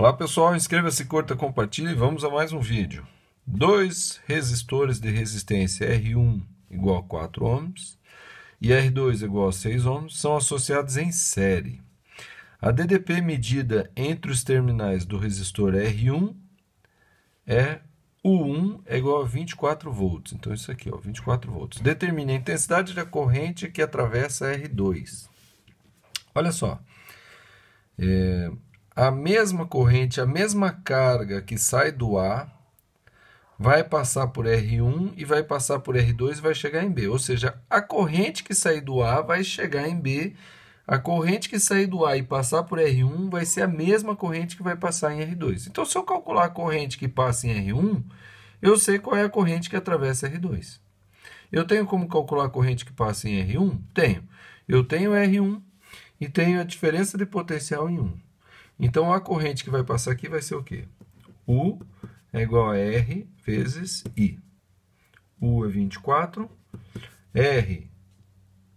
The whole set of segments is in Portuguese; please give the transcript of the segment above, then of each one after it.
Olá pessoal, inscreva-se, curta, compartilhe e vamos a mais um vídeo. Dois resistores de resistência R1 igual a 4 ohms e R2 igual a 6 ohms são associados em série. A DDP medida entre os terminais do resistor R1 é U1 é igual a 24 volts. Então isso aqui, ó, 24 volts. Determine a intensidade da corrente que atravessa R2. Olha só. É, a mesma corrente, a mesma carga que sai do A, vai passar por R1 e vai passar por R2 e vai chegar em B. Ou seja, a corrente que sair do A vai chegar em B. A corrente que sair do A e passar por R1 vai ser a mesma corrente que vai passar em R2. Então, se eu calcular a corrente que passa em R1, eu sei qual é a corrente que atravessa R2. Eu tenho como calcular a corrente que passa em R1? Tenho. Eu tenho R1 e tenho a diferença de potencial em 1. Então, a corrente que vai passar aqui vai ser o quê? U é igual a R vezes I. U é 24, R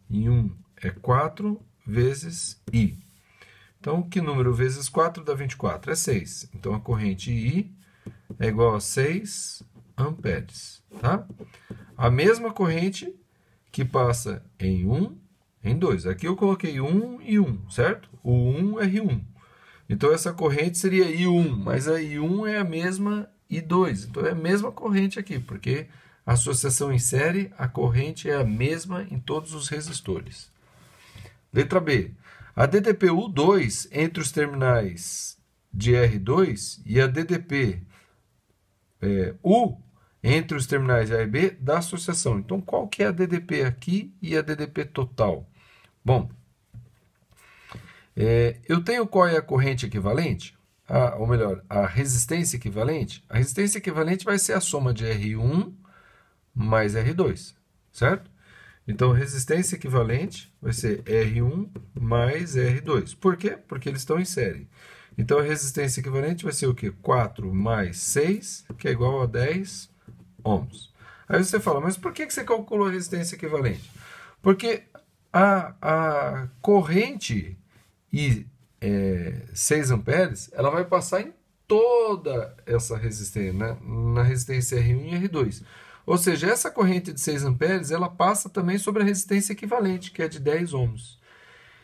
em 1 é 4 vezes I. Então, que número vezes 4 dá 24? É 6. Então, a corrente I é igual a 6 amperes. Tá? A mesma corrente que passa em 1, em 2. Aqui eu coloquei 1 e 1, certo? O 1 R1. Então essa corrente seria I1, mas a I1 é a mesma I2. Então é a mesma corrente aqui, porque a associação em série, a corrente é a mesma em todos os resistores. Letra B. A DDPU2 entre os terminais de R2 e a DDP é, U entre os terminais A e B da associação. Então, qual que é a DDP aqui e a DDP total? Bom, é, eu tenho qual é a corrente equivalente? A, ou melhor, a resistência equivalente? A resistência equivalente vai ser a soma de R1 mais R2, certo? Então, resistência equivalente vai ser R1 mais R2. Por quê? Porque eles estão em série. Então, a resistência equivalente vai ser o quê? 4 mais 6, que é igual a 10 ohms. Aí você fala, mas por que você calculou a resistência equivalente? Porque a, a corrente e é, 6 amperes, ela vai passar em toda essa resistência, né? na resistência R1 e R2. Ou seja, essa corrente de 6 amperes, ela passa também sobre a resistência equivalente, que é de 10 ohms.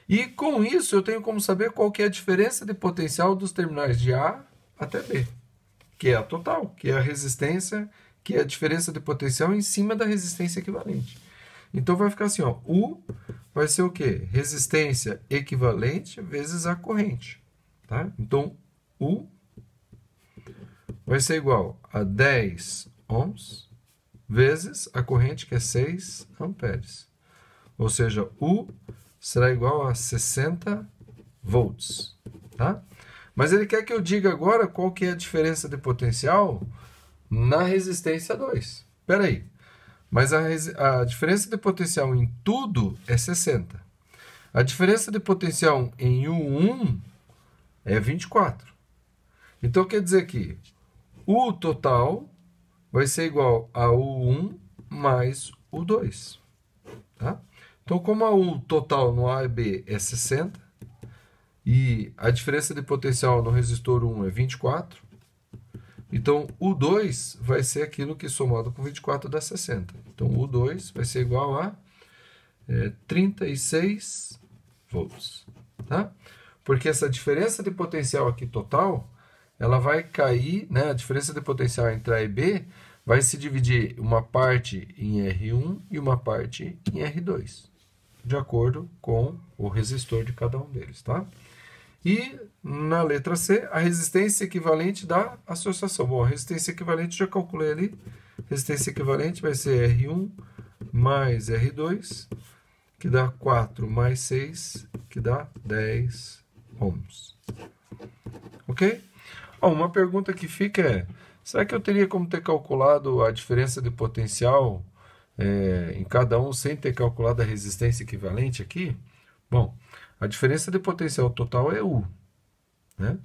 E com isso eu tenho como saber qual que é a diferença de potencial dos terminais de A até B, que é a total, que é a resistência, que é a diferença de potencial em cima da resistência equivalente. Então vai ficar assim, ó, U vai ser o quê? Resistência equivalente vezes a corrente, tá? Então U vai ser igual a 10 ohms vezes a corrente que é 6 amperes. Ou seja, U será igual a 60 volts, tá? Mas ele quer que eu diga agora qual que é a diferença de potencial na resistência 2. Espera aí. Mas a, a diferença de potencial em tudo é 60. A diferença de potencial em U1 é 24. Então quer dizer que U total vai ser igual a U1 mais U2. Tá? Então, como a U total no A e B é 60 e a diferença de potencial no resistor 1 é 24, então, o 2 vai ser aquilo que somado com 24 dá 60. Então, o 2 vai ser igual a é, 36 volts. Tá? Porque essa diferença de potencial aqui total, ela vai cair, né? a diferença de potencial entre A e B vai se dividir uma parte em R1 e uma parte em R2, de acordo com o resistor de cada um deles. Tá? E na letra C, a resistência equivalente da associação. Bom, a resistência equivalente já calculei ali. Resistência equivalente vai ser R1 mais R2, que dá 4 mais 6, que dá 10 ohms. Ok? Oh, uma pergunta que fica é: será que eu teria como ter calculado a diferença de potencial é, em cada um sem ter calculado a resistência equivalente aqui? Bom, a diferença de potencial total é U. Né?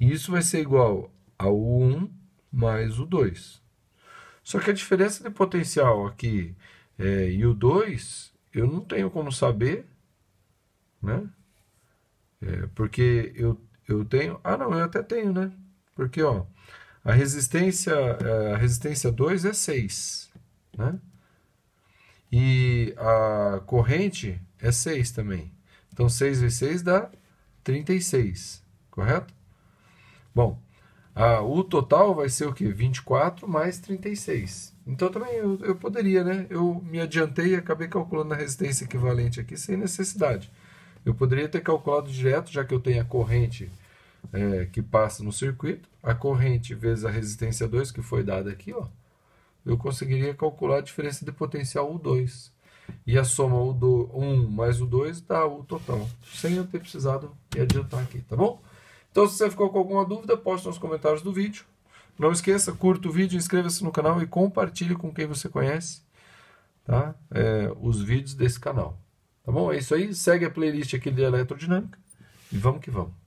E isso vai ser igual a U1 mais U2. Só que a diferença de potencial aqui é, e o 2, eu não tenho como saber, né? É, porque eu, eu tenho... Ah, não, eu até tenho, né? Porque, ó, a resistência, é, a resistência 2 é 6, né? E a corrente é 6 também. Então, 6 vezes 6 dá 36, correto? Bom, a, o total vai ser o quê? 24 mais 36. Então, também eu, eu poderia, né? Eu me adiantei e acabei calculando a resistência equivalente aqui sem necessidade. Eu poderia ter calculado direto, já que eu tenho a corrente é, que passa no circuito, a corrente vezes a resistência 2, que foi dada aqui, ó, eu conseguiria calcular a diferença de potencial U2. E a soma o 1 um mais o 2 dá o total, sem eu ter precisado me adiantar aqui, tá bom? Então, se você ficou com alguma dúvida, poste nos comentários do vídeo. Não esqueça, curta o vídeo, inscreva-se no canal e compartilhe com quem você conhece tá? É, os vídeos desse canal. Tá bom? É isso aí. Segue a playlist aqui de eletrodinâmica e vamos que vamos.